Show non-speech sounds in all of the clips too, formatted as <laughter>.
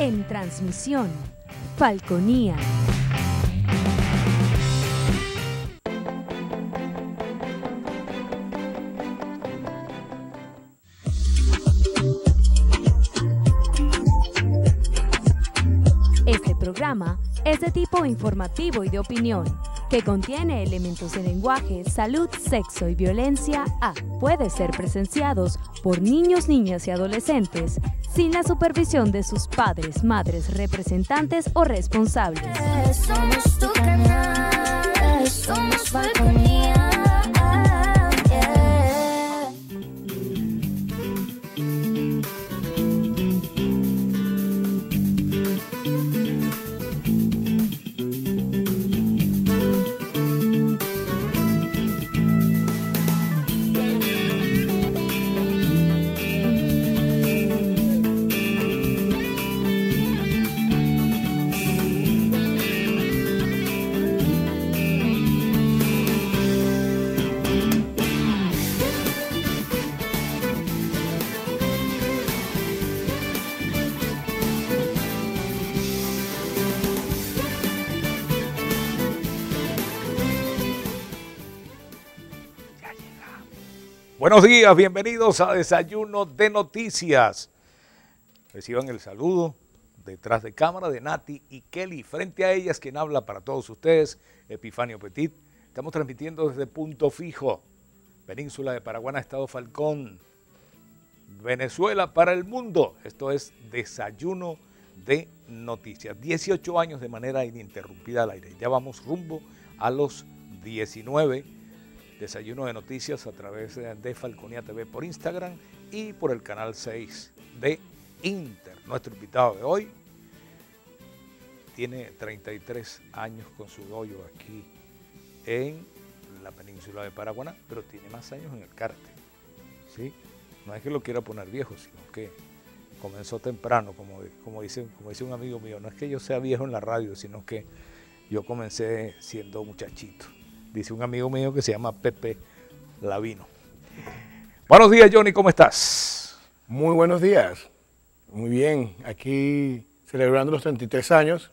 En transmisión, Falconía. Este programa es de tipo informativo y de opinión que contiene elementos de lenguaje, salud, sexo y violencia A. Puede ser presenciados por niños, niñas y adolescentes sin la supervisión de sus padres, madres, representantes o responsables. Buenos días, bienvenidos a Desayuno de Noticias. Reciban el saludo detrás de cámara de Nati y Kelly. Frente a ellas, quien habla para todos ustedes, Epifanio Petit. Estamos transmitiendo desde Punto Fijo, Península de Paraguay, Estado Falcón, Venezuela para el mundo. Esto es Desayuno de Noticias. 18 años de manera ininterrumpida al aire. Ya vamos rumbo a los 19 Desayuno de Noticias a través de Falconía TV por Instagram y por el canal 6 de Inter. Nuestro invitado de hoy tiene 33 años con su dojo aquí en la península de Paraguaná, pero tiene más años en el cártel. ¿sí? No es que lo quiera poner viejo, sino que comenzó temprano, como dice un amigo mío. No es que yo sea viejo en la radio, sino que yo comencé siendo muchachito dice un amigo mío que se llama Pepe Lavino. Buenos días, Johnny, ¿cómo estás? Muy buenos días. Muy bien, aquí celebrando los 33 años.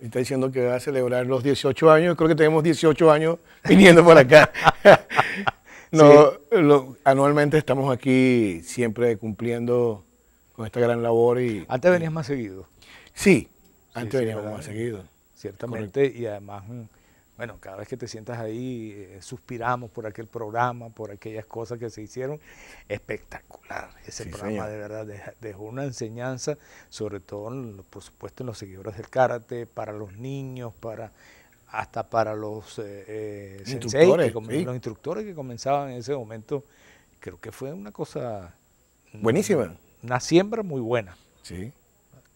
Está diciendo que va a celebrar los 18 años. Creo que tenemos 18 años <laughs> viniendo por acá. <laughs> no, anualmente estamos aquí siempre cumpliendo con esta gran labor. y Antes venías más seguido. Sí, antes veníamos más seguido. Ciertamente, y además bueno, cada vez que te sientas ahí, eh, suspiramos por aquel programa, por aquellas cosas que se hicieron. Espectacular. Ese programa de verdad dejó una enseñanza, sobre todo, por supuesto, en los seguidores del karate, para los niños, para hasta para los, eh, eh, instructores, los instructores que comenzaban en ese momento. Creo que fue una cosa... Mm, Buenísima. Una siembra muy buena. Sí.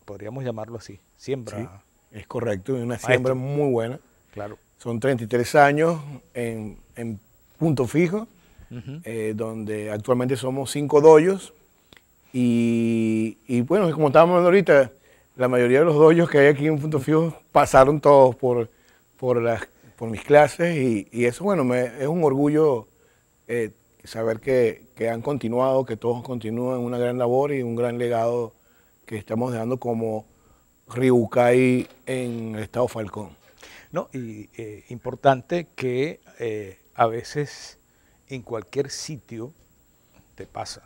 Podríamos llamarlo así, siembra. Sí, es correcto, una siembra muy buena. Claro. Son 33 años en, punto fijo, eh, donde actualmente somos cinco doyos. Y, y, bueno, como estábamos hablando ahorita, la mayoría de los doyos que hay aquí en punto fijo pasaron todos por, por, las, por mis clases. Y, eso, bueno, es un orgullo eh, saber que, han continuado, que todos continúan una gran labor y un gran legado que estamos dejando como Ribucay en el estado Falcón. No, y eh, importante que eh, a veces en cualquier sitio te pasa.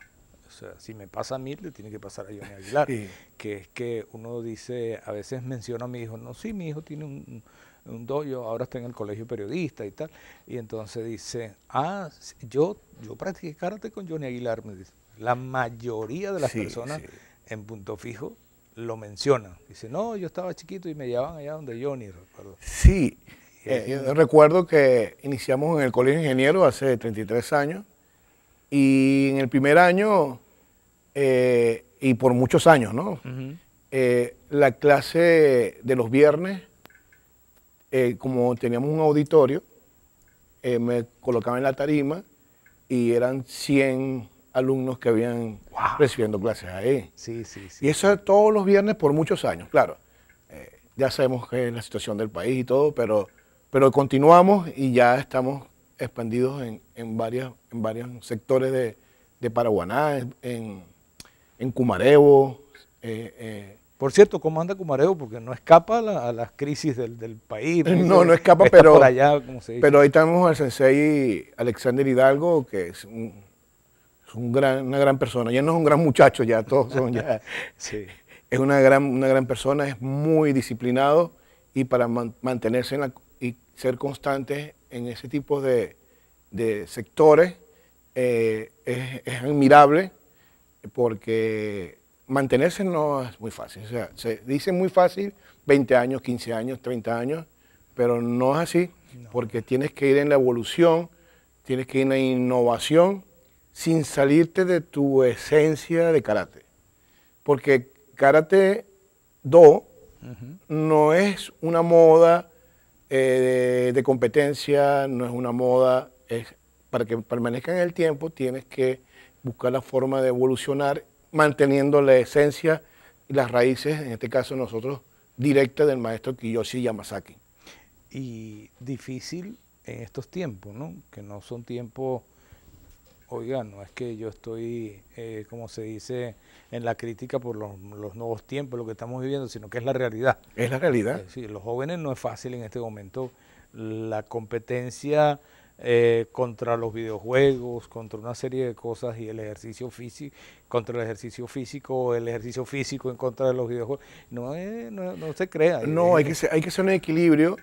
O sea, si me pasa a mí, le tiene que pasar a Johnny Aguilar. Que es que uno dice, a veces menciona a mi hijo, no, sí, mi hijo tiene un, un doyo, ahora está en el colegio periodista y tal. Y entonces dice, ah, yo, yo practiqué karate con Johnny Aguilar, me dice. La mayoría de las personas en punto fijo lo menciona. Dice, no, yo estaba chiquito y me llevaban allá donde yo ni recuerdo. Sí, eh, yo recuerdo que iniciamos en el Colegio Ingeniero hace 33 años y en el primer año, eh, y por muchos años, ¿no? Eh, la clase de los viernes, como teníamos un auditorio, me colocaban en la tarima y eran 100 alumnos que habían recibiendo clases ahí. Y eso todos los viernes por muchos años, claro. Eh, ya sabemos que es la situación del país y todo, pero, pero continuamos y ya estamos expandidos en, en, varias, en varios sectores de, Paraguaná, en, en eh, eh. Por cierto, ¿cómo anda Cumarevo? Porque no escapa a, las crisis del, del país. <laughs> No, no escapa, pero, pero ahí tenemos al sensei Alexander Hidalgo, que es un es una gran persona. Ya no es un gran muchacho, ya todos son ya. <laughs> Es una gran, una gran persona, es muy disciplinado y para mantenerse en la, y ser constante en ese tipo de, sectores eh, es, admirable porque mantenerse no es muy fácil. O sea, se dice muy fácil 20 años, 15 años, 30 años, pero no es así porque tienes que ir en la evolución, tienes que ir en la innovación sin salirte de tu esencia de karate. Porque karate do no es una moda eh, de, competencia, no es una moda, es, para que permanezca en el tiempo tienes que buscar la forma de evolucionar manteniendo la esencia y las raíces, en este caso nosotros, directas del maestro Kiyoshi Yamazaki. Y difícil en estos tiempos, ¿no? Que no son tiempos oiga, no es que yo estoy, eh, como se dice, en la crítica por los, nuevos tiempos, lo que estamos viviendo, sino que es la realidad. Es la realidad. Eh, sí, los jóvenes no es fácil en este momento. La competencia eh, contra los videojuegos, contra una serie de cosas y el ejercicio físico, contra el ejercicio físico, el ejercicio físico en contra de los videojuegos. No, eh, se crea. Eh. No, hay que, ser, hay que un equilibrio.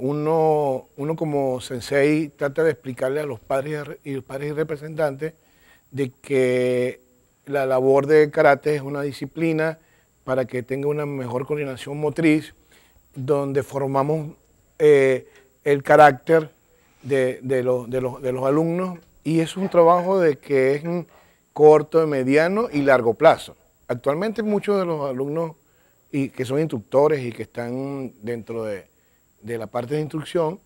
uno, uno como sensei trata de explicarle a los padres y los padres representantes de que la labor de karate es una disciplina para que tenga una mejor coordinación motriz, donde formamos el carácter, de, de, de, los, de los alumnos y es un trabajo de que es corto, mediano y largo plazo. Actualmente muchos de los alumnos y que son instructores y que están dentro de, la parte de instrucción,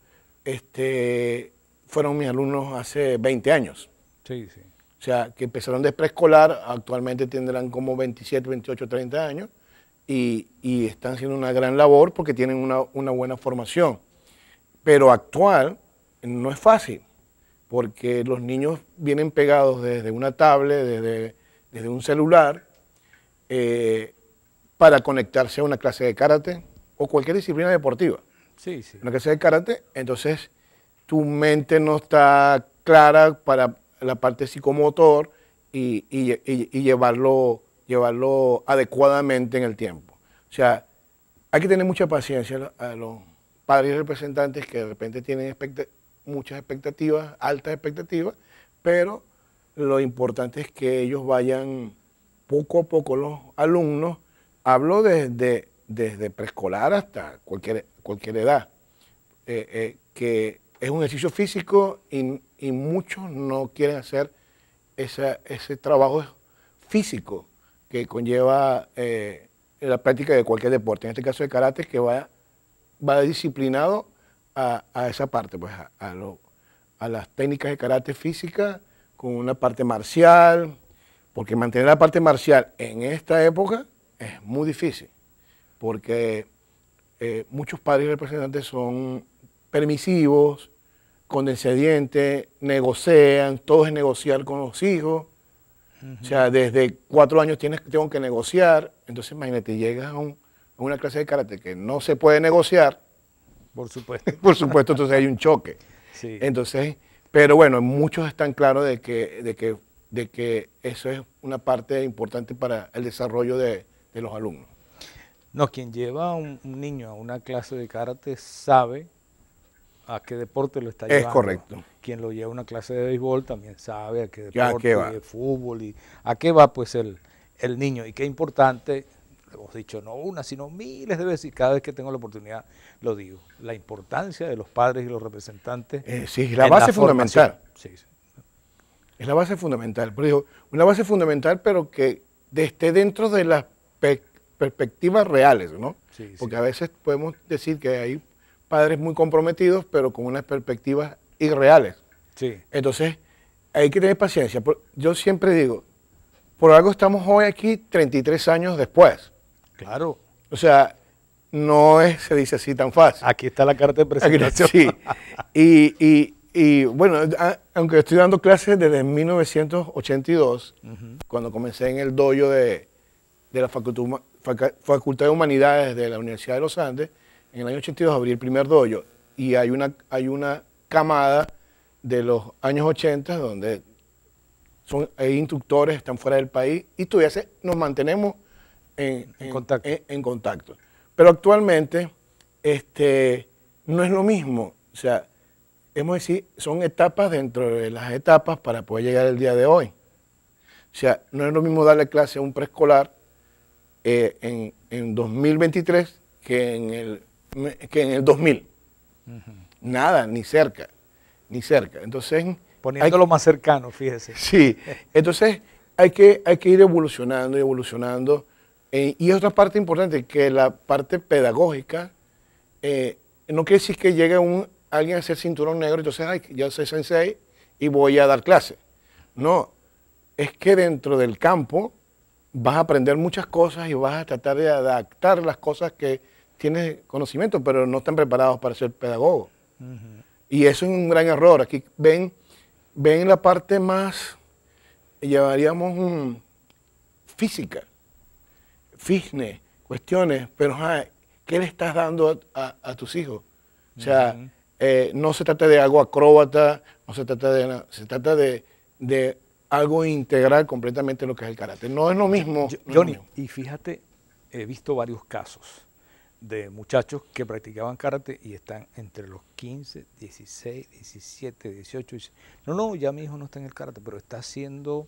este, fueron mis alumnos hace 20 años. Sí, sí. O sea, que empezaron de preescolar, actualmente tendrán como 27, 28, 30 años y, y están haciendo una gran labor porque tienen una, una buena formación. Pero actual, no es fácil, porque los niños vienen pegados desde una tablet, desde, un celular, eh, para conectarse a una clase de karate o cualquier disciplina deportiva. Sí, sí. Una clase de karate, entonces tu mente no está clara para la parte psicomotor y, llevarlo, llevarlo adecuadamente en el tiempo. O sea, hay que tener mucha paciencia a los padres representantes que de repente tienen expectativas muchas expectativas, altas expectativas, pero lo importante es que ellos vayan poco a poco los alumnos, hablo desde, desde preescolar hasta cualquier, cualquier edad, eh, eh, que es un ejercicio físico y, muchos no quieren hacer ese trabajo físico que conlleva eh, la práctica de cualquier deporte, en este caso de karate, que va, va disciplinado a, esa parte, pues a, las técnicas de karate física con una parte marcial, porque mantener la parte marcial en esta época es muy difícil, porque eh, muchos padres representantes son permisivos, condescendientes, negocian, todo es negociar con los hijos. O sea, desde cuatro años tienes, tengo que negociar. Entonces, imagínate, llegas a, a, una clase de karate que no se puede negociar, por supuesto. <laughs> Por supuesto, entonces hay un choque. Sí. Entonces, pero bueno, muchos están claros de que, de que, de que eso es una parte importante para el desarrollo de, los alumnos. No, quien lleva a un, niño a una clase de karate sabe a qué deporte lo está llevando. Es correcto. Quien lo lleva a una clase de béisbol también sabe a qué deporte, a qué va. de fútbol y a qué va pues el, el niño. Y qué importante lo hemos dicho no una, sino miles de veces y cada vez que tengo la oportunidad lo digo, la importancia de los padres y los representantes. Eh, sí, es la base fundamental. Es la base fundamental, pero una base fundamental pero que esté dentro de las perspectivas reales, ¿no? Porque a veces podemos decir que hay padres muy comprometidos pero con unas perspectivas irreales. Sí. Entonces, hay que tener paciencia. Yo siempre digo, por algo estamos hoy aquí 33 años después. Claro. O sea, no es, se dice así tan fácil. Aquí está la carta de presentación. Sí. Y, y, y bueno, aunque estoy dando clases desde 1982, cuando comencé en el dojo de, la Facultad, Facultad de Humanidades de la Universidad de los Andes, en el año 82 abrí el primer dojo y hay una, hay una camada de los años 80 donde son, hay instructores, están fuera del país y todavía nos mantenemos en, contacto. Pero actualmente este, no es lo mismo. O sea, hemos decir, son etapas dentro de las etapas para poder llegar el día de hoy. O sea, no es lo mismo darle clase a un preescolar eh, en, 2023 que en el, que en el 2000. Nada, ni cerca, ni cerca. Entonces... Poniéndolo lo más cercano, fíjese. Sí, entonces hay que, hay que ir evolucionando y evolucionando eh, y otra parte importante, que la parte pedagógica, eh, no quiere decir que llegue un, alguien a hacer cinturón negro y entonces, ay, ya soy sensei y voy a dar clase. No, es que dentro del campo vas a aprender muchas cosas y vas a tratar de adaptar las cosas que tienes conocimiento, pero no están preparados para ser pedagogo. Y eso es un gran error. Aquí ven, ven la parte más, llamaríamos, física fitness, cuestiones, pero ¿qué le estás dando a, tus hijos? O sea, eh, no se trata de algo acróbata, no se trata de nada, se trata de, algo integral completamente lo que es el karate. No es lo mismo. Johnny, y fíjate, he visto varios casos de muchachos que practicaban karate y están entre los 15, 16, 17, 18. No, no, ya mi hijo no está en el karate, pero está haciendo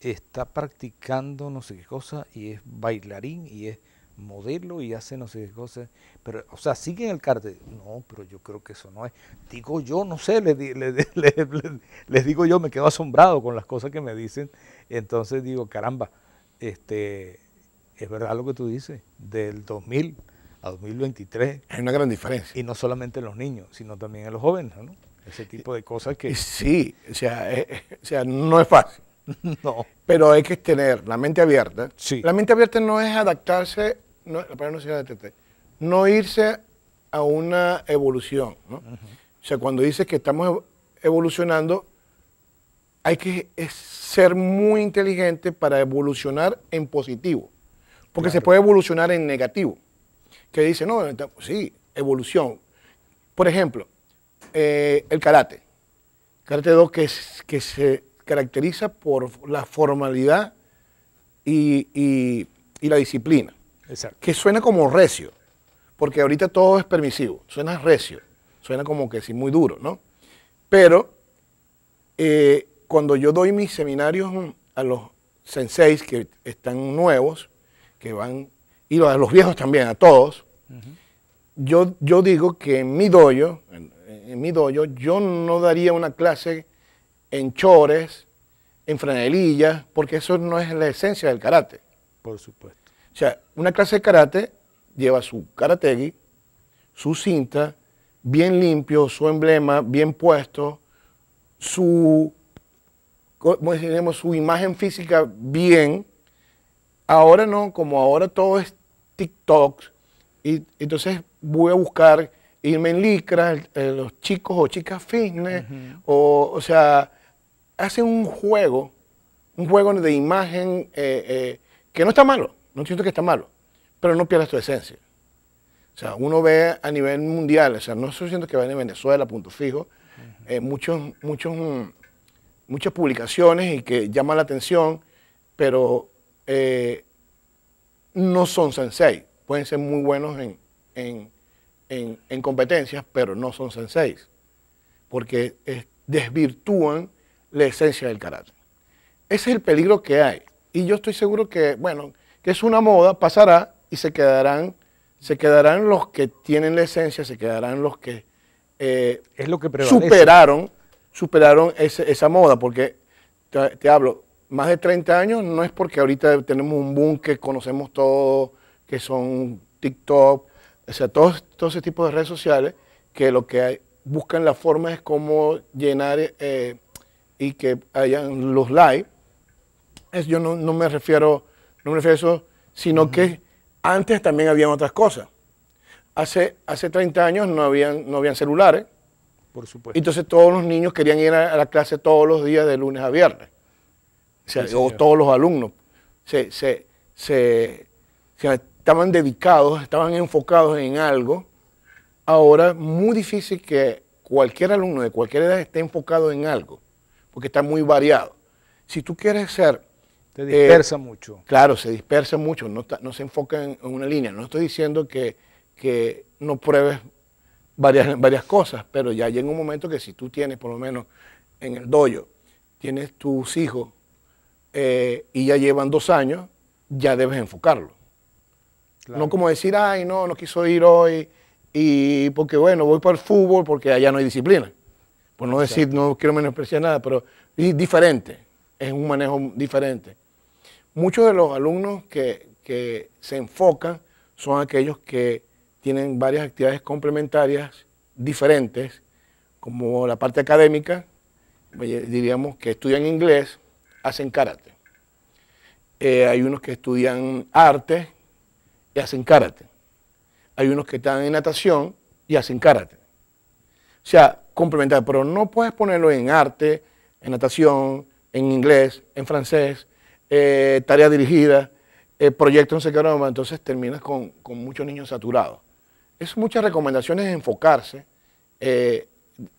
está practicando no sé qué cosa y es bailarín y es modelo y hace no sé qué cosa, pero, o sea, en el cartel. No, pero yo creo que eso no es. Digo yo, no sé, les, <laughs> les, digo yo, me quedo asombrado con las cosas que me dicen. Entonces digo, caramba, este, es verdad lo que tú dices, del 2000 a 2023. Hay una gran diferencia. Y no solamente en los niños, sino también en los jóvenes, ¿no? Ese tipo de cosas que... Sí, o sea, eh, eh, o sea no es fácil. <laughs> No. Pero hay que tener la mente abierta. Sí. La mente abierta no es adaptarse, no, irse a una evolución. O sea, cuando dices que estamos evolucionando, hay que ser muy inteligente para evolucionar en positivo. Porque se puede evolucionar en negativo. Que dice, no, sí, evolución. Por ejemplo, eh, el karate. Karate 2 que, que se caracteriza por la formalidad y, la disciplina. Que suena como recio, porque ahorita todo es permisivo, suena recio, suena como que sí, muy duro, ¿no? Pero eh, cuando yo doy mis seminarios a los senseis que están nuevos, que van, y a los viejos también, a todos, yo, yo digo que en mi doyo, en, en mi doyo, yo no daría una clase en chores, en franelillas, porque eso no es la esencia del karate. Por supuesto. O sea, una clase de karate lleva su karategi, su cinta, bien limpio, su emblema bien puesto, su, como su imagen física bien. Ahora no, como ahora todo es TikTok, y entonces voy a buscar irme en licra, eh, los chicos o chicas fitness, o, o sea, hace un juego, un juego de imagen eh, eh, que no está malo, no siento que está malo, pero no pierde su esencia. O sea, uno ve a nivel mundial, o sea, no estoy diciendo que vayan en Venezuela, punto fijo, eh, muchos, muchos, muchas publicaciones y que llaman la atención, pero no son senseis, Pueden ser muy buenos en competencias, pero no son senseis, porque desvirtúan la esencia del carácter. Ese es el peligro que hay. Y yo estoy seguro que, bueno, que es una moda, pasará y se quedarán, se quedarán los que tienen la esencia, se quedarán los que, eh, es lo que superaron, superaron esa moda. Porque te, hablo, más de 30 años no es porque ahorita tenemos un boom que conocemos todos, que son TikTok, o sea, todos, todos ese tipo de redes sociales que lo que buscan la forma es cómo llenar eh, y que hayan los live, yo no, no, me refiero, no me refiero a eso, sino que antes también habían otras cosas. Hace, hace 30 años no habían, no habían celulares. Por supuesto. Entonces todos los niños querían ir a, la clase todos los días de lunes a viernes. O, todos los alumnos. se, estaban dedicados, estaban enfocados en algo. Ahora, muy difícil que cualquier alumno de cualquier edad esté enfocado en algo porque está muy variado. Si tú quieres ser... Te dispersa mucho. Eh, claro, se dispersa mucho, no, se enfoca en, una línea. No estoy diciendo que, que no pruebes varias, <laughs> varias cosas, pero ya llega un momento que si tú tienes, por lo menos en el dojo, tienes tus hijos eh, y ya llevan dos años, ya debes enfocarlo. No como decir, ay, no, no quiso ir hoy, y porque bueno, voy para el fútbol porque allá no hay disciplina por no decir, no quiero menospreciar nada, pero es diferente, es un manejo diferente. Muchos de los alumnos que, se enfocan son aquellos que tienen varias actividades complementarias diferentes, como la parte académica, eh, diríamos que estudian inglés, hacen karate. Eh, hay unos que estudian arte y hacen karate. Hay unos que están en natación y hacen karate. O sea, complementar, pero no puedes ponerlo en arte, en natación, en inglés, en francés, eh, tarea dirigida, eh, proyecto en sé entonces terminas con, muchos niños saturados. Es muchas recomendaciones enfocarse, eh,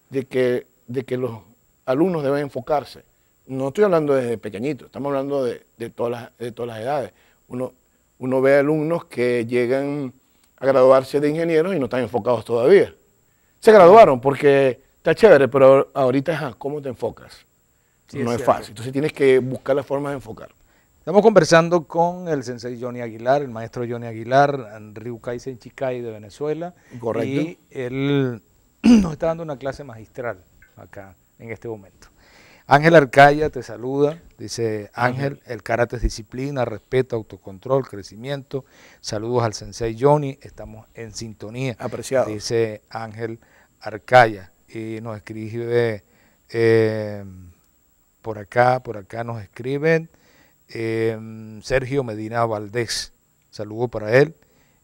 de, que, de que los alumnos deben enfocarse. No estoy hablando desde pequeñitos, estamos hablando de, todas, las, de todas las edades. Uno, uno ve alumnos que llegan a graduarse de ingenieros y no están enfocados todavía. Se graduaron porque está chévere, pero ahorita es cómo te enfocas. no es, fácil. Entonces tienes que buscar la forma de enfocar. Estamos conversando con el sensei Johnny Aguilar, el maestro Johnny Aguilar, Ryukai Senchikai de Venezuela. Correcto. Y él <clears throat> nos está dando una clase magistral acá en este momento. Ángel Arcaya te saluda, dice Ángel, el karate es disciplina, respeto, autocontrol, crecimiento. Saludos al sensei Johnny, estamos en sintonía. Apreciado. Dice Ángel Arcaya y nos escribe eh, por acá, por acá nos escriben eh, Sergio Medina Valdés. Saludo para él.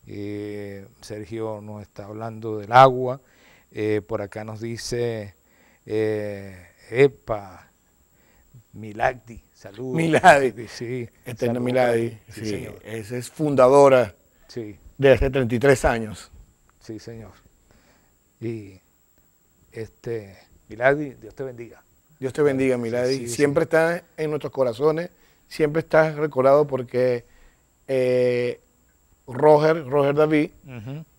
Eh, Sergio nos está hablando del agua. por acá nos dice Epa, Milagdi. Saludos. Miladi. Sí, Eterna Sí, Esa es fundadora sí. de hace 33 años. Sí, señor. Y este, Milady, Dios te bendiga. Dios te bendiga, Milady. siempre está en nuestros corazones, siempre estás recordado porque eh, Roger, Roger David,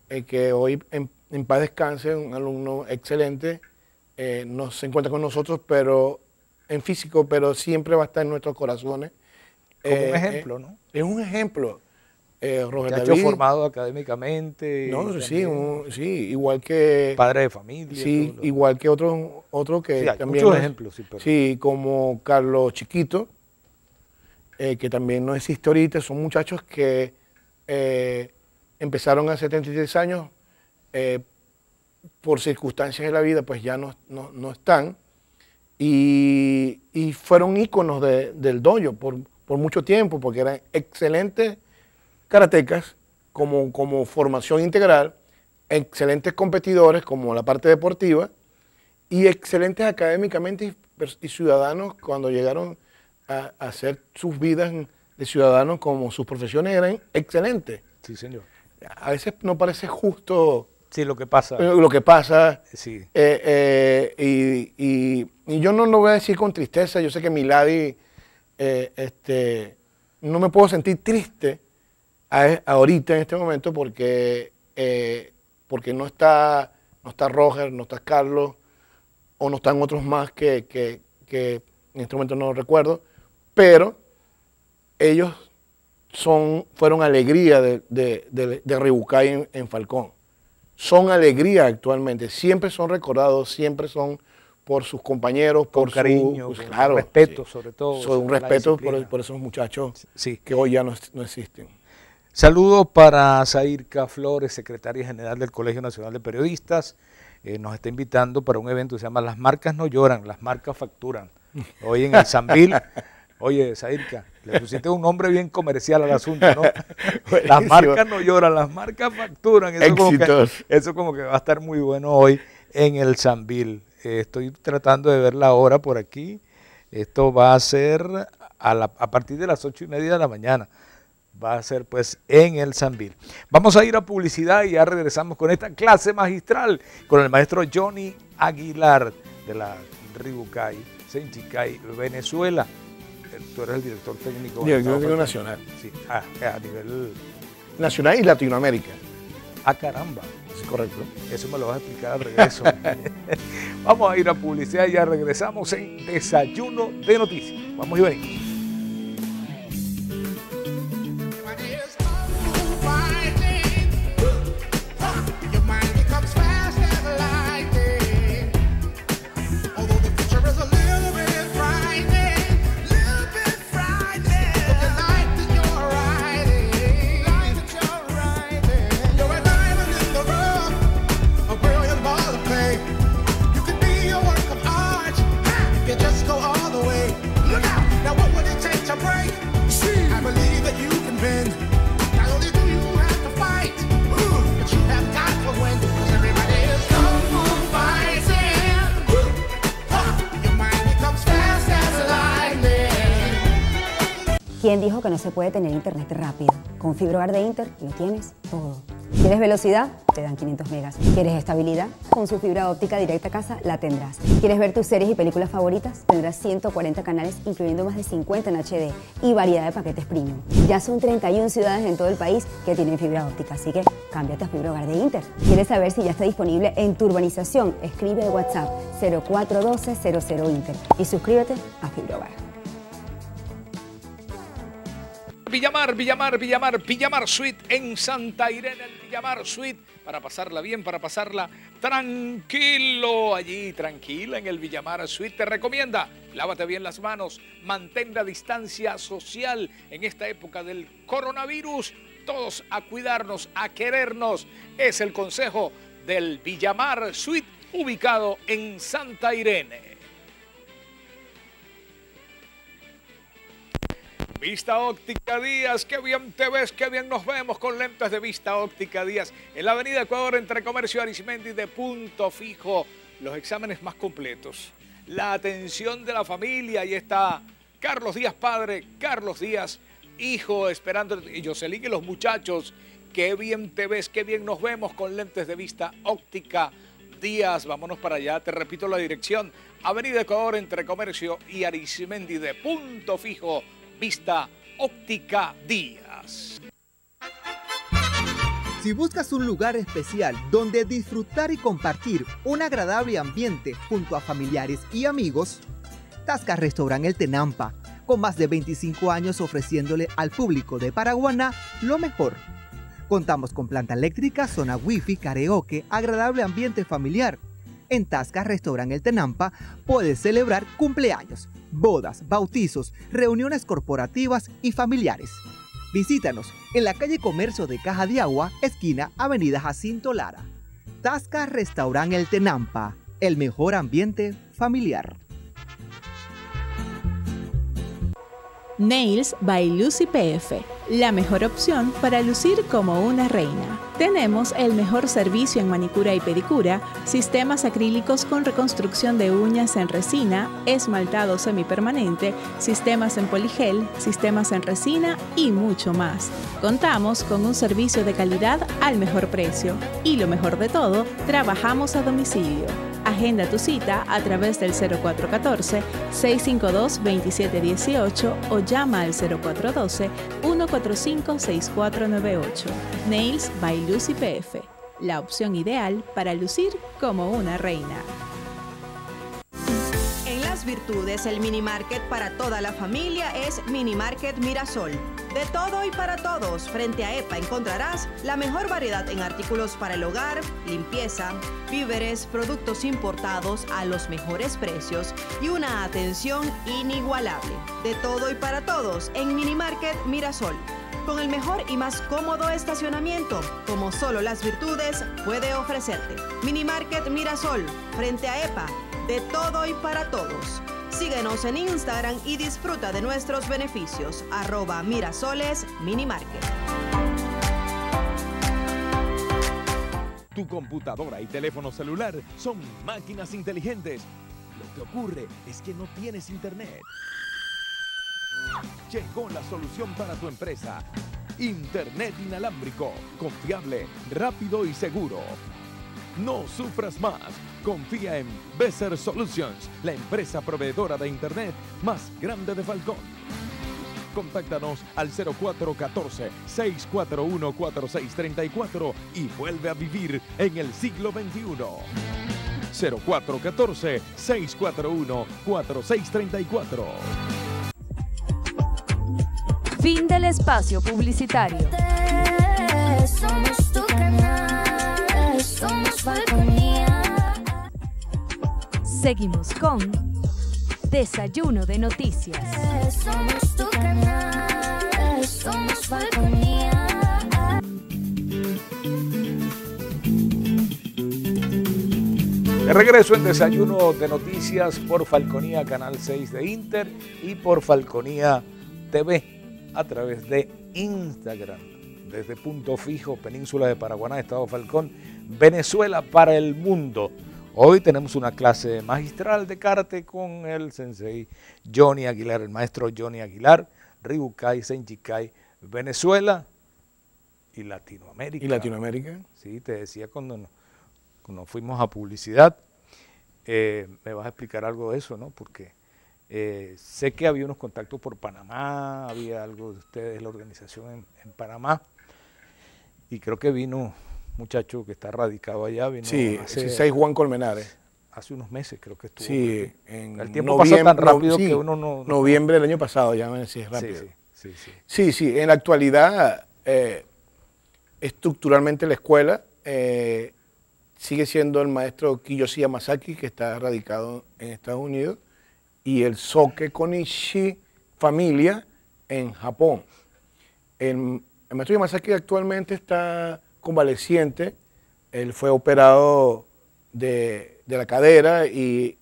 eh, que hoy en, paz descanse, un alumno excelente, eh, no se encuentra con nosotros, pero en físico, pero siempre va a estar en nuestros corazones. Como un ejemplo, ¿no? Es un ejemplo. Eh, Roger formado académicamente. No, sí, sí, igual que... Padre de familia. Sí, igual que otros otro que sí, también... Muchos ejemplos, sí, sí, como Carlos Chiquito, eh, que también no existe ahorita, son muchachos que eh, empezaron a 73 años, eh, por circunstancias de la vida, pues ya no, no, están, y, y, fueron íconos de, del dojo por, por mucho tiempo, porque eran excelentes karatecas como, como formación integral, excelentes competidores como la parte deportiva y excelentes académicamente y, ciudadanos cuando llegaron a, hacer sus vidas de ciudadanos como sus profesiones eran excelentes. Sí, señor. A veces no parece justo. Sí, lo que pasa. Lo que pasa. Sí. Eh, eh, y, yo no lo voy a decir con tristeza. Yo sé que Milady, eh, este, no me puedo sentir triste ahorita en este momento porque, eh, porque no, está, no está Roger, no está Carlos, o no están otros más que, que, que en este momento no recuerdo, pero ellos son, fueron alegría de, de, en, Falcón. Son alegría actualmente, siempre son recordados, siempre son por sus compañeros, por cariño, su, pues, respeto sobre todo. son un respeto por, esos muchachos que hoy ya no, no existen. Saludos para Zairka Flores, secretaria general del Colegio Nacional de Periodistas. Eh, nos está invitando para un evento que se llama Las marcas no lloran, las marcas facturan. Hoy en el Sambil. Oye, Zairka, le pusiste un nombre bien comercial al asunto, ¿no? <laughs> las marcas no lloran, las marcas facturan. Eso Como que, eso como que va a estar muy bueno hoy en el Sambil. Eh, estoy tratando de ver la hora por aquí. Esto va a ser a, a partir de las ocho y media de la mañana va a ser pues en el Sambil. Vamos a ir a publicidad y ya regresamos con esta clase magistral con el maestro Johnny Aguilar de la Ribucay, Senchicay, Venezuela. Tú eres el director técnico. Director nacional. Sí, a, nivel... Nacional y Latinoamérica. Ah, caramba. Es correcto. Eso me lo vas a explicar al regreso. <laughs> Vamos a ir a publicidad y ya regresamos en Desayuno de Noticias. Vamos y ven. dijo que no se puede tener internet rápido? Con Hogar de Inter lo tienes todo. ¿Quieres velocidad? Te dan 500 megas. ¿Quieres estabilidad? Con su fibra óptica directa a casa la tendrás. ¿Quieres ver tus series y películas favoritas? Tendrás 140 canales, incluyendo más de 50 en HD y variedad de paquetes premium. Ya son 31 ciudades en todo el país que tienen fibra óptica, así que cámbiate a Fibra de Inter. ¿Quieres saber si ya está disponible en tu urbanización? Escribe WhatsApp 041200 Inter y suscríbete a FibroGard. Villamar, Villamar, Villamar, Villamar Suite en Santa Irene, el Villamar Suite, para pasarla bien, para pasarla tranquilo allí, tranquila en el Villamar Suite. Te recomienda, lávate bien las manos, mantén la distancia social en esta época del coronavirus. Todos a cuidarnos, a querernos, es el consejo del Villamar Suite ubicado en Santa Irene. Vista Óptica Díaz, qué bien te ves, qué bien nos vemos con lentes de Vista Óptica Díaz. En la Avenida Ecuador, entre Comercio y Arismendi de Punto Fijo, los exámenes más completos. La atención de la familia, ahí está Carlos Díaz padre, Carlos Díaz hijo, esperando. Y Jocelyn y los muchachos, qué bien te ves, qué bien nos vemos con lentes de Vista Óptica Díaz. Vámonos para allá, te repito la dirección. Avenida Ecuador, entre Comercio y Arismendi de Punto Fijo vista óptica Díaz. Si buscas un lugar especial donde disfrutar y compartir un agradable ambiente junto a familiares y amigos, Tasca Restaurant El Tenampa, con más de 25 años ofreciéndole al público de Paraguana lo mejor. Contamos con planta eléctrica, zona wifi, karaoke, agradable ambiente familiar. En Tasca Restaurant El Tenampa puedes celebrar cumpleaños, bodas, bautizos, reuniones corporativas y familiares. Visítanos en la calle Comercio de Caja de Agua, esquina Avenida Jacinto Lara. Tasca Restaurant El Tenampa, el mejor ambiente familiar. Nails by Lucy PF, la mejor opción para lucir como una reina. Tenemos el mejor servicio en manicura y pedicura, sistemas acrílicos con reconstrucción de uñas en resina, esmaltado semipermanente, sistemas en poligel, sistemas en resina y mucho más. Contamos con un servicio de calidad al mejor precio y lo mejor de todo, trabajamos a domicilio. Agenda tu cita a través del 0414-652-2718 o llama al 0412-145-6498. Nails by Lucy PF, la opción ideal para lucir como una reina. En las virtudes, el mini market para toda la familia es Mini Mirasol. De todo y para todos, frente a EPA encontrarás la mejor variedad en artículos para el hogar, limpieza, víveres, productos importados a los mejores precios y una atención inigualable. De todo y para todos en Minimarket Mirasol con el mejor y más cómodo estacionamiento, como solo Las Virtudes puede ofrecerte. Minimarket Mirasol, frente a EPA, de todo y para todos. Síguenos en Instagram y disfruta de nuestros beneficios. Arroba Mirasoles Minimarket. Tu computadora y teléfono celular son máquinas inteligentes. Lo que ocurre es que no tienes internet. Llegó la solución para tu empresa. Internet inalámbrico, confiable, rápido y seguro. No sufras más. Confía en Besser Solutions, la empresa proveedora de Internet más grande de Falcón. Contáctanos al 0414-641-4634 y vuelve a vivir en el siglo XXI. 0414-641-4634. Fin del espacio publicitario. Somos tu canal, Seguimos con Desayuno de Noticias. De regreso en Desayuno de Noticias por Falconía Canal 6 de Inter y por Falconía TV a través de Instagram. Desde Punto Fijo, Península de Paraguaná, Estado Falcón, Venezuela para el mundo. Hoy tenemos una clase magistral de karate con el sensei Johnny Aguilar, el maestro Johnny Aguilar, Ryukai, Senjikai, Venezuela y Latinoamérica. ¿Y Latinoamérica? Sí, te decía cuando nos, fuimos a publicidad, eh, me vas a explicar algo de eso, ¿no? Porque eh, sé que había unos contactos por Panamá, había algo de ustedes, la organización en, Panamá, y creo que vino un muchacho que está radicado allá. Vino sí, hace, Juan Colmenares. Hace unos meses creo que estuvo. Sí, en el tiempo pasa tan rápido Noviembre del año pasado, ya me decís, rápido. Sí, sí, en la actualidad, eh, estructuralmente la escuela eh, sigue siendo el maestro Kiyoshi Yamasaki, que está radicado en Estados Unidos y el Soke Konishi Familia en Japón. El, maestro Yamazaki actualmente está convaleciente. Él fue operado de, la cadera y,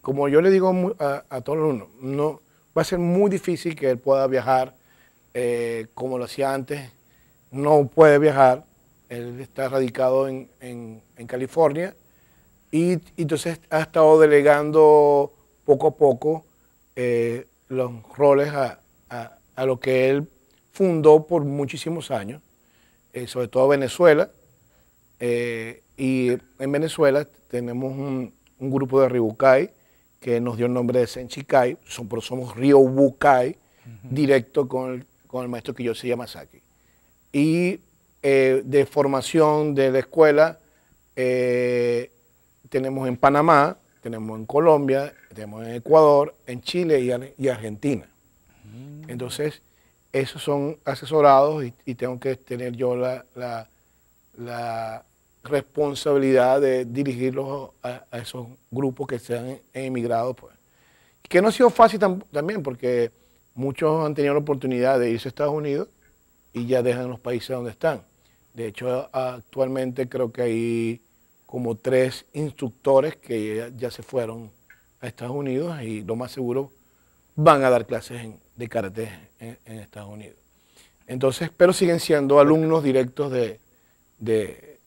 como yo le digo a, a todos los no, va a ser muy difícil que él pueda viajar eh, como lo hacía antes. No puede viajar. Él está radicado en, California y, y entonces ha estado delegando poco a poco eh, los roles a, lo que él fundó por muchísimos años, eh, sobre todo Venezuela. Eh, y en Venezuela tenemos un, grupo de ribukai que nos dio el nombre de Senchikai, son, pero somos Ryobukai, directo con el, con el maestro llama Saki. Y de formación de la escuela tenemos en Panamá, tenemos en Colombia, tenemos en Ecuador, en Chile y, Argentina. Mm. Entonces, esos son asesorados y, tengo que tener yo la, responsabilidad de dirigirlos a, esos grupos que se han emigrado. Pues. Que no ha sido fácil también, porque muchos han tenido la oportunidad de irse a Estados Unidos y ya dejan los países donde están. De hecho, actualmente creo que hay como tres instructores que ya, se fueron a Estados Unidos y lo más seguro van a dar clases de karate en, Estados Unidos. Entonces, pero siguen siendo alumnos directos de, de,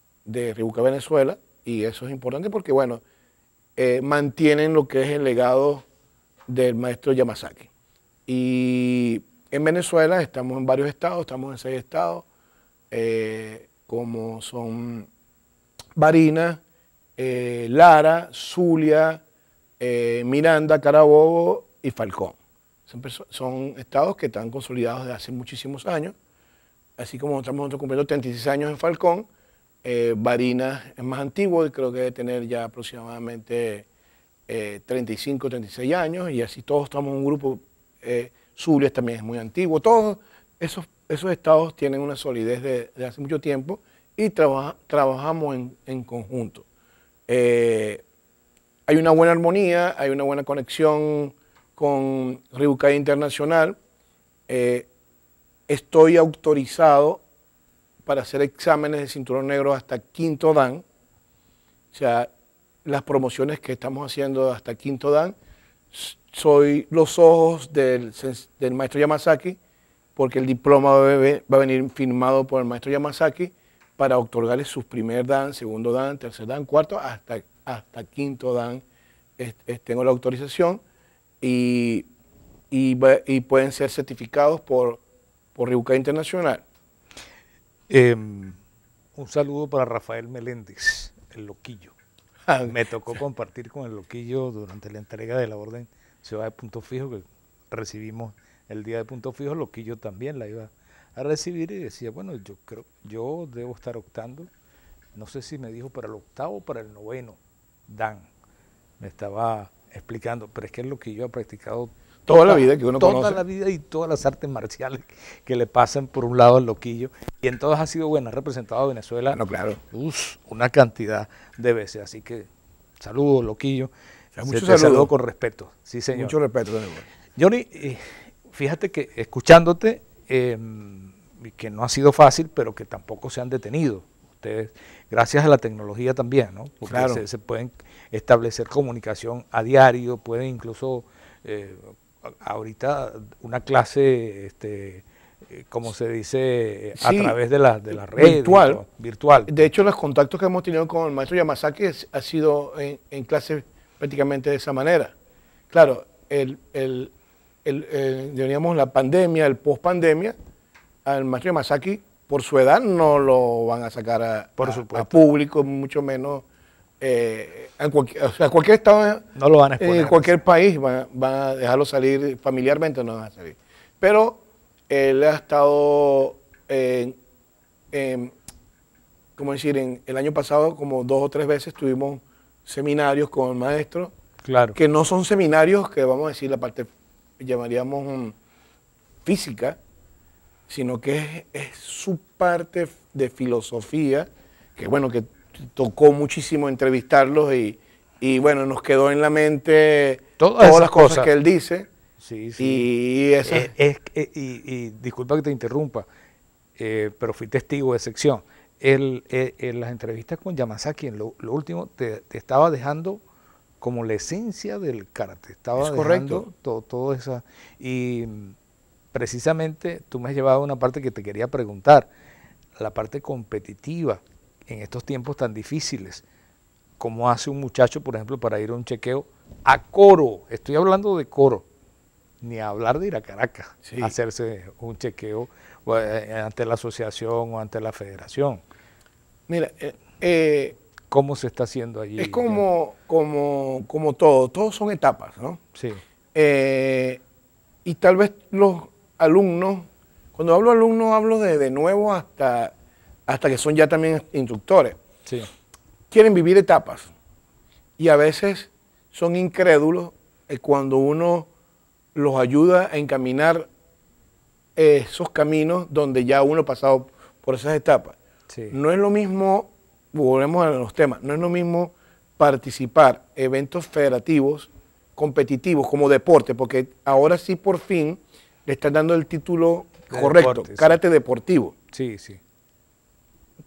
Venezuela y eso es importante porque, bueno, eh, mantienen lo que es el legado del maestro Yamazaki. Y en Venezuela estamos en varios estados, estamos en seis estados, eh, como son Barina, eh, Lara, Zulia, eh, Miranda, Carabobo y Falcón. Son, estados que están consolidados desde hace muchísimos años, así como estamos nosotros cumpliendo 36 años en Falcón, eh, es más antiguo, y creo que debe tener ya aproximadamente 35, o 36 años, y así todos estamos en un grupo, eh, Zulia también es muy antiguo, todos esos, estados tienen una solidez desde de hace mucho tiempo, y trabajamos en, conjunto. Eh, hay una buena armonía, hay una buena conexión con Ryukai Internacional. Eh, estoy autorizado para hacer exámenes de cinturón negro hasta quinto dan. O sea, las promociones que estamos haciendo hasta quinto dan, soy los ojos del, del maestro Yamazaki, porque el diploma va a venir firmado por el maestro Yamazaki para otorgarles su primer dan, segundo dan, tercer dan, cuarto, hasta, hasta quinto dan, tengo la autorización y, y, pueden ser certificados por, por Internacional. Em, un saludo para Rafael Meléndez, el loquillo. Ah, Me tocó compartir con el loquillo durante la entrega de la orden se va de Punto Fijo que recibimos el día de Punto Fijo, loquillo también la iba a recibir y decía, bueno, yo creo, yo debo estar optando, no sé si me dijo para el octavo o para el noveno, Dan, me estaba explicando, pero es que es lo que yo he practicado toda, la vida que uno toda la vida y todas las artes marciales que le pasan por un lado al loquillo y en todas ha sido buena, ha representado a Venezuela. claro. una cantidad de veces, así que saludos, loquillo. mucho saludo con respeto. Sí, señor. Mucho respeto, Johnny, eh, fíjate que escuchándote Em, que no ha sido fácil, pero que tampoco se han detenido. Ustedes, gracias a la tecnología también, ¿no? claro. se, pueden establecer comunicación a diario, pueden incluso eh, ahorita una clase este, eh, como se dice, a través de la, de la red. Virtual. virtual. De hecho, los contactos que hemos tenido con el maestro Yamazaki ha sido en, en clases prácticamente de esa manera. Claro, el, el, eh, la pandemia, el post-pandemia, al maestro Masaki por su edad, no lo van a sacar a, público, mucho menos eh, a, cualquier, estado, en eh, cualquier país van, a dejarlo salir familiarmente, no van a salir. Pero él ha estado, en como decir, en el año pasado como dos o tres veces tuvimos seminarios con el maestro, que no son seminarios que vamos a decir la parte llamaríamos mm, física, sino que es, su parte de filosofía, que bueno, que tocó muchísimo entrevistarlos y, y bueno, nos quedó en la mente todas, las cosas, que él dice. Sí, sí. Eh, y, y, disculpa que te interrumpa, eh, pero fui testigo de sección. El, eh, en las entrevistas con Yamazaki, en lo, último, te estaba dejando como la esencia del karate. Estaba es correcto. todo, todo eso. Y precisamente tú me has llevado a una parte que te quería preguntar, la parte competitiva en estos tiempos tan difíciles. ¿Cómo hace un muchacho, por ejemplo, para ir a un chequeo a coro? Estoy hablando de coro, ni hablar de ir a Caracas, hacerse un chequeo eh, ante la asociación o ante la federación. Mira, eh, eh cómo se está haciendo allí. Es como, como, todo, todos son etapas, ¿no? Sí. Eh, y tal vez los alumnos, cuando hablo alumnos hablo de, de nuevo hasta, hasta que son ya también instructores. Sí. Quieren vivir etapas y a veces son incrédulos eh, cuando uno los ayuda a encaminar eh, esos caminos donde ya uno ha pasado por esas etapas. Sí. No es lo mismo volvemos a los temas, no es lo mismo participar en eventos federativos competitivos como deporte, porque ahora sí por fin le están dando el título correcto, karate deportivo. Sí, sí.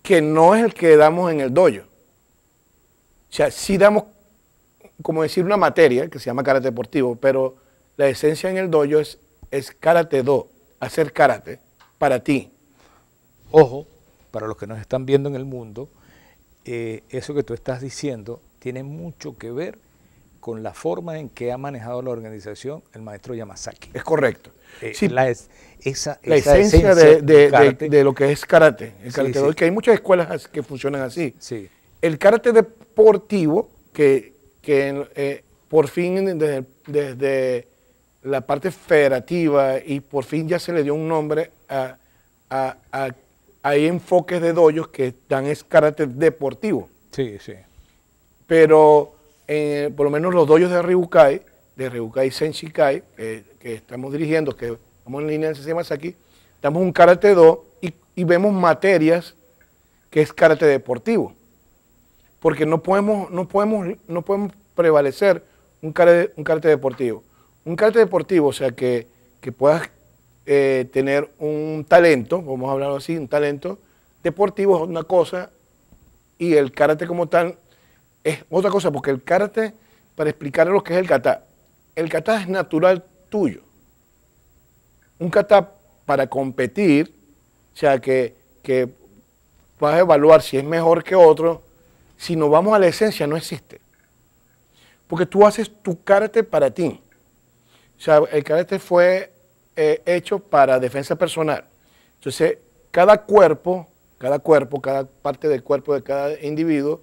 Que no es el que damos en el dojo. O sea, sí damos, como decir, una materia que se llama karate deportivo, pero la esencia en el dojo es, es karate do, hacer karate para ti. Ojo, para los que nos están viendo en el mundo, eh, eso que tú estás diciendo tiene mucho que ver con la forma en que ha manejado la organización el maestro Yamazaki. Es correcto. Eh, sí, la, es, esencia, de, lo que es karate, el que hay muchas escuelas que funcionan así. Sí. El karate deportivo, que, eh, por fin desde, desde, la parte federativa y por fin ya se le dio un nombre a, a hay enfoques de doyos que dan es carácter deportivo. Sí, sí. Pero eh, por lo menos los doyos de Ryukai, de Ryukai Senshikai, eh, que estamos dirigiendo, que estamos en línea de sistemas aquí, damos un carácter do y, vemos materias que es karate deportivo. Porque no podemos, no podemos, no podemos prevalecer un karate, un deportivo. Un karate deportivo, o sea, que, que puedas eh, tener un talento, vamos a hablarlo así, un talento deportivo es una cosa y el karate como tal es otra cosa, porque el karate, para explicar lo que es el kata, el kata es natural tuyo. Un kata para competir, o sea, que, que vas a evaluar si es mejor que otro, si nos vamos a la esencia, no existe. Porque tú haces tu karate para ti. O sea, el karate fue eh, hecho para defensa personal. Entonces, cada cuerpo, cada cuerpo, cada parte del cuerpo de cada individuo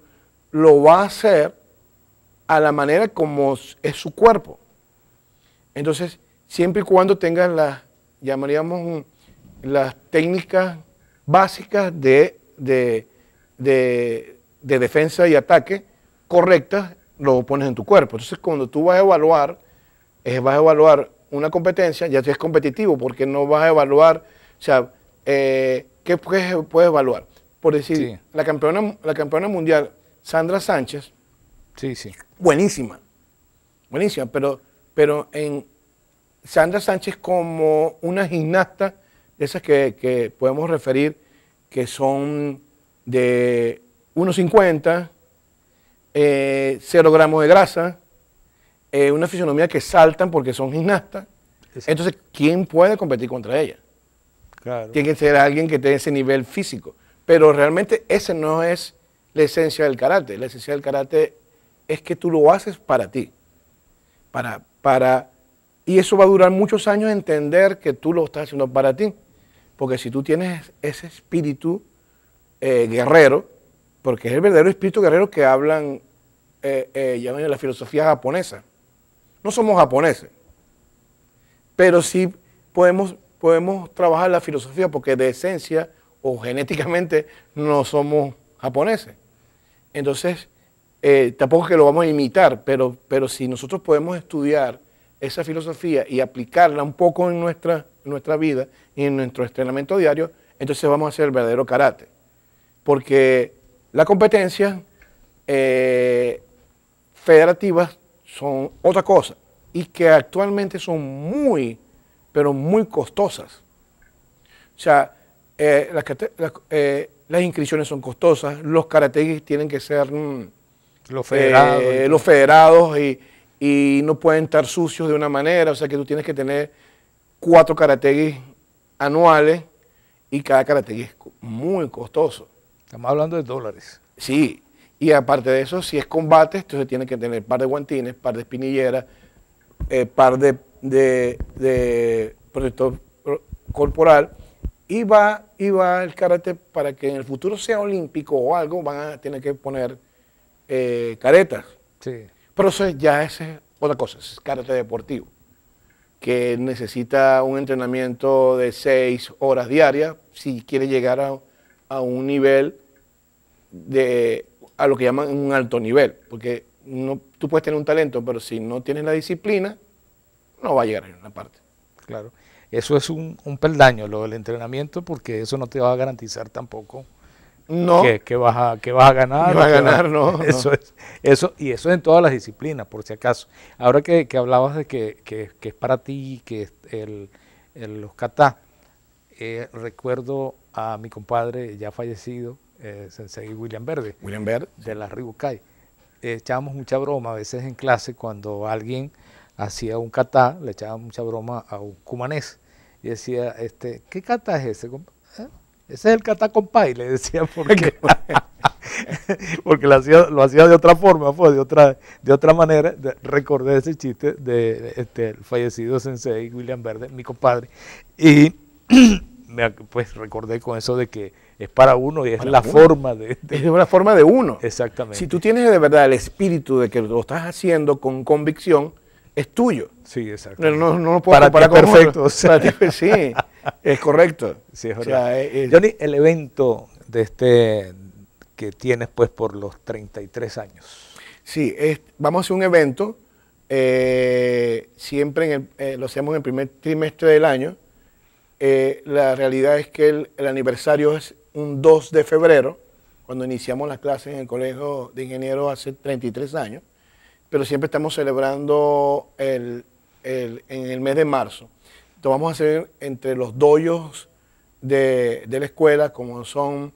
lo va a hacer a la manera como es su cuerpo. Entonces, siempre y cuando tengas las, llamaríamos, las técnicas básicas de, de, defensa y ataque correctas, lo pones en tu cuerpo. Entonces, cuando tú vas a evaluar, eh, vas a evaluar una competencia, ya es competitivo porque no vas a evaluar, o sea, eh, ¿qué puedes, evaluar? Por decir, la, campeona, la campeona mundial, Sandra Sánchez, sí, sí. buenísima, buenísima, pero, pero en Sandra Sánchez como una gimnasta, de esas que, podemos referir que son de 1,50, 0 eh, gramos de grasa, una fisionomía que saltan porque son gimnastas. Entonces, ¿quién puede competir contra ella? Tiene que ser alguien que tenga ese nivel físico. Pero realmente ese no es la esencia del karate. La esencia del karate es que tú lo haces para ti. Para, para, y eso va a durar muchos años entender que tú lo estás haciendo para ti. Porque si tú tienes ese espíritu eh, guerrero, porque es el verdadero espíritu guerrero que hablan, eh, en eh, la filosofía japonesa, no somos japoneses, pero sí podemos, podemos trabajar la filosofía porque de esencia o genéticamente no somos japoneses. Entonces, eh, tampoco es que lo vamos a imitar, pero, pero si nosotros podemos estudiar esa filosofía y aplicarla un poco en nuestra, nuestra vida y en nuestro entrenamiento diario, entonces vamos a hacer el verdadero karate. Porque la competencia eh, federativa son otra cosa y que actualmente son muy, pero muy costosas. O sea, eh, eh, las, inscripciones son costosas, los karateguis tienen que ser mm, los federados, eh, los federados y, no pueden estar sucios de una manera, o sea que tú tienes que tener cuatro karategis anuales y cada karategui es muy costoso. Estamos hablando de dólares. Sí, y aparte de eso, si es combate, entonces tiene que tener par de guantines, par de espinilleras, eh, par de, de, de, protector corporal. Y va, y va el karate para que en el futuro sea olímpico o algo, van a tener que poner eh, caretas. Sí. Pero eso ya es otra cosa, es karate deportivo, que necesita un entrenamiento de seis horas diarias si quiere llegar a un nivel de a lo que llaman un alto nivel, porque no, tú puedes tener un talento, pero si no tienes la disciplina, no va a llegar a una parte. Claro, eso es un, peldaño, lo del entrenamiento, porque eso no te va a garantizar tampoco que, vas, a, que vas a ganar. a ganar, <laughs> no. Eso Es, eso, y eso es en todas las disciplinas, por si acaso. Ahora que, hablabas de que, es para ti, que es el, los catá, eh, recuerdo a mi compadre ya fallecido, eh, sensei William Verde. William Verde. De la Ribucay. echábamos mucha broma a veces en clase cuando alguien hacía un kata, le echaba mucha broma a un cumanés y decía, este, ¿qué kata es ese? ¿Eh? Ese es el catá compay, le decía <laughs> porque, <laughs> porque lo, hacía, lo hacía de otra forma, pues, de otra, de otra manera. recordé ese chiste de este, fallecido sensei William Verde, mi compadre, y <clears throat> pues recordé con eso de que es para uno y es la forma de, de, Es una forma de uno. Exactamente. Si tú tienes de verdad el espíritu de que lo estás haciendo con convicción, es tuyo. Sí, exacto. No, no, no lo puedo para comparar perfecto. Para sí, es correcto. Sí, es verdad. Johnny, el evento de este que tienes pues por los 33 años. Sí, vamos a hacer un evento, eh, siempre eh, lo hacemos en el primer trimestre del año. Eh, la realidad es que el aniversario es un 2 de febrero, cuando iniciamos las clases en el Colegio de Ingenieros hace 33 años, pero siempre estamos celebrando el, el, en el mes de marzo. Entonces vamos a hacer entre los doyos de, de la escuela, como son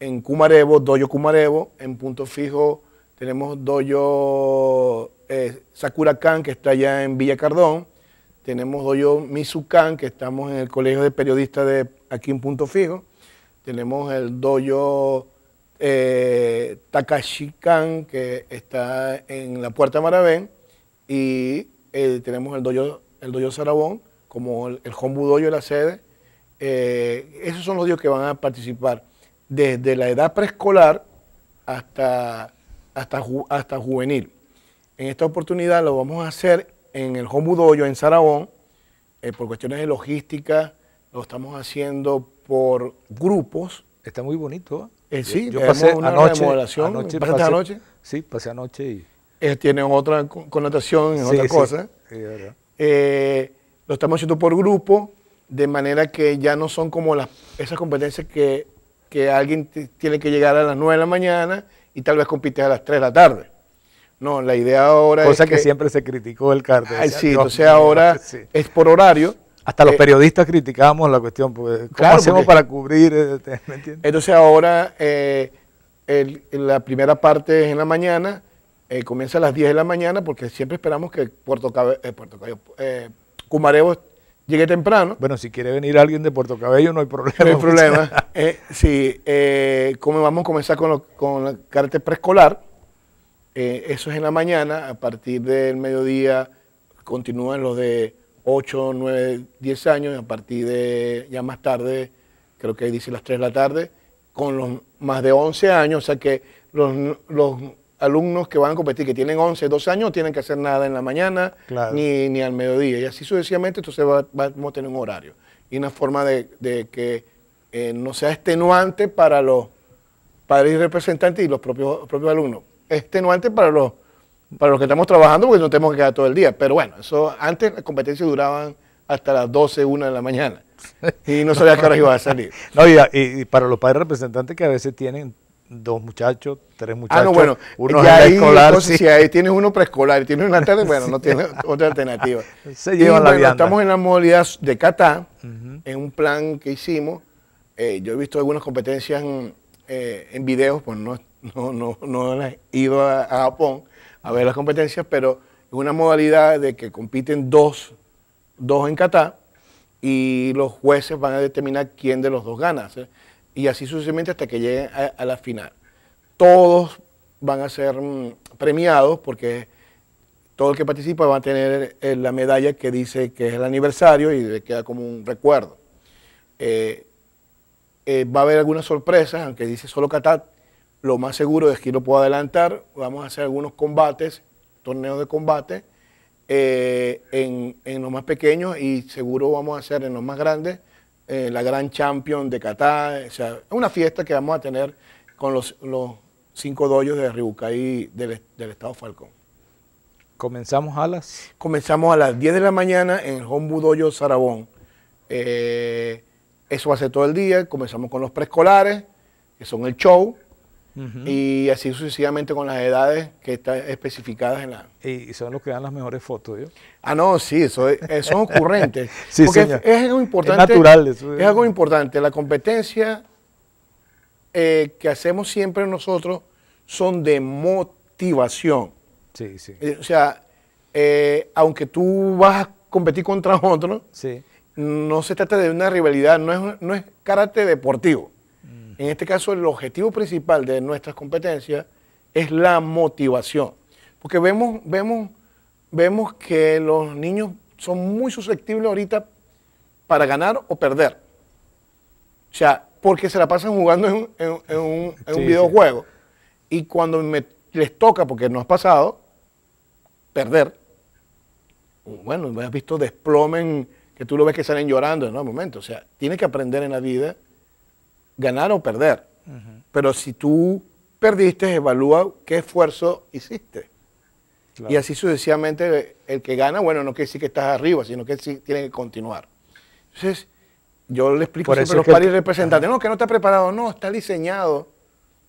en Cumarevo, Doyo Cumarevo, en Punto Fijo tenemos Doyo eh, Sakura Khan, que está allá en Villa Cardón, tenemos Doyo Mizukan, que estamos en el Colegio de Periodistas de aquí en Punto Fijo, tenemos el dojo eh, Takashikan, que está en la Puerta de Marabén, y eh, tenemos el dojo, el Sarabón, como el, el Hombu de la sede. Eh, esos son los dios que van a participar desde la edad preescolar hasta, hasta, hasta juvenil. En esta oportunidad lo vamos a hacer en el Hombu Dojo en Sarabón, por cuestiones de logística, lo estamos haciendo por grupos. Está muy bonito. ¿eh? Eh, sí, yo, pasé anoche, Sí, pasé anoche y... Eh, tiene otra connotación, otra cosa. lo estamos haciendo por grupo, de manera que ya no son como las, esas competencias que, alguien tiene que llegar a las 9 de la mañana y tal vez compite a las 3 de la tarde. No, la idea ahora Cosa es que, que siempre se criticó el cartel. sí, entonces ahora es por horario hasta los eh, periodistas criticamos la cuestión, pues, ¿cómo hacemos para cubrir? Entonces ahora eh, la primera parte es en la mañana, eh, comienza a las 10 de la mañana porque siempre esperamos que Puerto, Cabello, llegue temprano. Bueno, si quiere venir alguien de Puerto Cabello no hay problema. No hay <laughs> problema. sí, vamos a comenzar con, con la carta preescolar, eso es en la mañana, a partir del mediodía continúan los de 8, 9, 10 años, a partir de ya más tarde, creo que ahí dice las 3 de la tarde, con los más de 11 años, o sea que los, alumnos que van a competir, que tienen 11, 12 años, no tienen que hacer nada en la mañana ni, al mediodía. Y así sucesivamente, entonces va, va, vamos a tener un horario y una forma de, que eh, no sea extenuante para los padres y representantes y los propios, propios alumnos. Extenuante para los para los que estamos trabajando, porque no tenemos que quedar todo el día. Pero bueno, eso antes las competencias duraban hasta las 12, 1 de la mañana. <laughs> Y no sabía qué hora iba a salir. No, y, para los padres representantes que a veces tienen dos muchachos, tres muchachos. Ah, no, bueno, uno ya ahí, pues, si ahí tienes uno preescolar y tienes una tarde, bueno, no tiene <laughs> otra alternativa. <laughs> Se la Estamos en la modalidad de Qatar en un plan que hicimos. Eh, yo he visto algunas competencias en, eh, videos, pues no, no, no, he ido a Japón, a ver las competencias, pero es una modalidad de que compiten dos, en Qatar y los jueces van a determinar quién de los dos gana. Y así sucesivamente hasta que lleguen a, la final. Todos van a ser mm, premiados porque todo el que participa va a tener eh, la medalla que dice que es el aniversario y le queda como un recuerdo. Eh, eh, va a haber algunas sorpresas, aunque dice solo Qatar, lo más seguro es que lo puedo adelantar. Vamos a hacer algunos combates, torneos de combate, eh, en, los más pequeños y seguro vamos a hacer en los más grandes eh, la Gran Champion de Qatar. O sea, es una fiesta que vamos a tener con los, cinco doyos de Ribucaí del, del Estado Falcón. ¿Comenzamos a las? Comenzamos a las 10 de la mañana en el Hombu Doyo Sarabón. Eh, eso hace todo el día. Comenzamos con los preescolares, que son el show. Y así sucesivamente con las edades que están especificadas en la... Y son los que dan las mejores fotos, Ah, no, sí, eso eh, son <laughs> ocurrentes. porque Es, algo importante. Es natural ¿eh? Es algo importante. La competencia eh, que hacemos siempre nosotros son de motivación. Sí, sí. o sea, aunque tú vas a competir contra otro, sí. no se trata de una rivalidad, no es, no es carácter deportivo. En este caso, el objetivo principal de nuestras competencias es la motivación. Porque vemos, vemos, vemos que los niños son muy susceptibles ahorita para ganar o perder. O sea, porque se la pasan jugando en, un, videojuego. Y cuando les toca, porque no has pasado, perder, bueno, has visto desplomen que tú lo ves que salen llorando en un momento. O sea, tiene que aprender en la vida ganar o perder. Pero si tú perdiste, evalúa qué esfuerzo hiciste. Y así sucesivamente, el que gana, bueno, no quiere decir que estás arriba, sino que sí tiene que continuar. Entonces, yo le explico siempre a los paris representantes, no, que no está preparado, no, está diseñado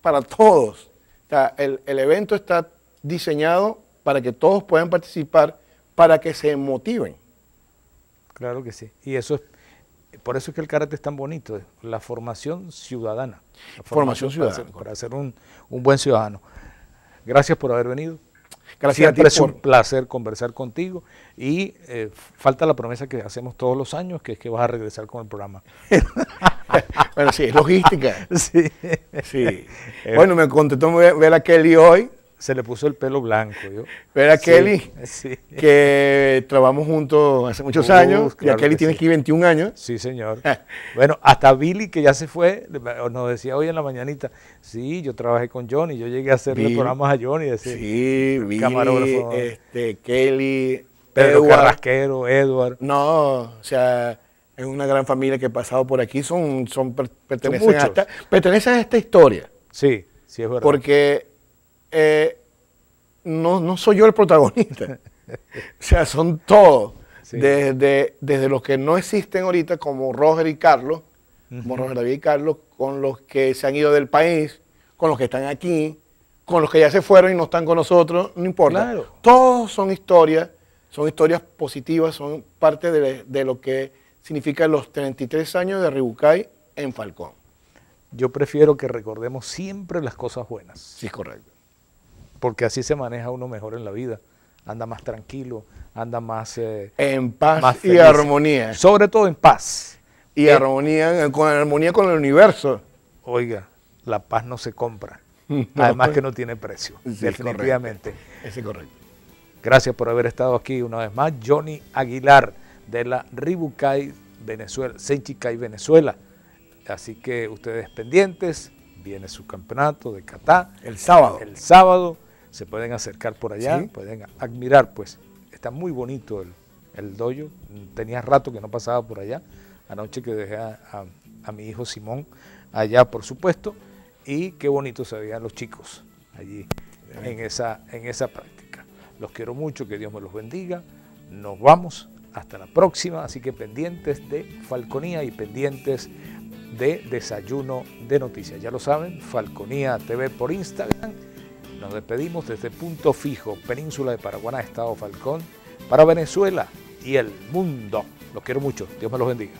para todos. O sea, el, el evento está diseñado para que todos puedan participar, para que se motiven. Claro que sí. Y eso es por eso es que el karate es tan bonito, eh, la formación ciudadana. formación, ciudadana. Para ser, un, buen ciudadano. Gracias por haber venido. Gracias Siempre un placer conversar contigo y eh, falta la promesa que hacemos todos los años, que es que vas a regresar con el programa. <laughs> bueno, sí, es logística. <laughs> sí. sí. <laughs> Bueno, me contestó ver a Kelly hoy se le puso el pelo blanco. Yo. Pero a Kelly, que trabajamos juntos hace muchos años, y Kelly tiene aquí 21 años. Sí, señor. bueno, hasta Billy, que ya se fue, nos decía hoy en la mañanita, sí, yo trabajé con Johnny, yo llegué a hacerle programas a Johnny. sí, Billy, este, Kelly, Pedro Edward, Carrasquero, Edward. No, o sea... Es una gran familia que ha pasado por aquí, son, son a esta, pertenecen a esta historia. Sí, sí es verdad. Porque eh, no, soy yo el protagonista. <laughs> o sea, son todos. Desde, desde los que no existen ahorita, como Roger y Carlos, como Roger David y Carlos, con los que se han ido del país, con los que están aquí, con los que ya se fueron y no están con nosotros, no importa. Todos son historias, son historias positivas, son parte de, lo que significa los 33 años de Ribucay en Falcón. Yo prefiero que recordemos siempre las cosas buenas. Sí, correcto porque así se maneja uno mejor en la vida. Anda más tranquilo, anda más... Eh, en paz y armonía. Sobre todo en paz. Y eh, armonía, con armonía con el universo. Oiga, la paz no se compra. <laughs> Además que no tiene precio, definitivamente. Es correcto. Gracias por haber estado aquí una vez más. Johnny Aguilar de la Ribucay Venezuela, y Venezuela. Así que ustedes pendientes, viene su campeonato de Catá. El sábado. El sábado se pueden acercar por allá, pueden admirar, pues está muy bonito el, el dojo, tenía rato que no pasaba por allá, anoche que dejé a, mi hijo Simón allá, por supuesto, y qué bonito se veían los chicos allí en esa, en esa práctica. Los quiero mucho, que Dios me los bendiga, nos vamos, hasta la próxima, así que pendientes de Falconía y pendientes de Desayuno de Noticias. Ya lo saben, Falconía TV por Instagram nos despedimos desde Punto Fijo, Península de Paraguaná, Estado Falcón, para Venezuela y el mundo. Los quiero mucho. Dios me los bendiga.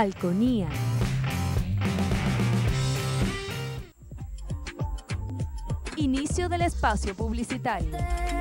Falconía. Inicio del espacio publicitario.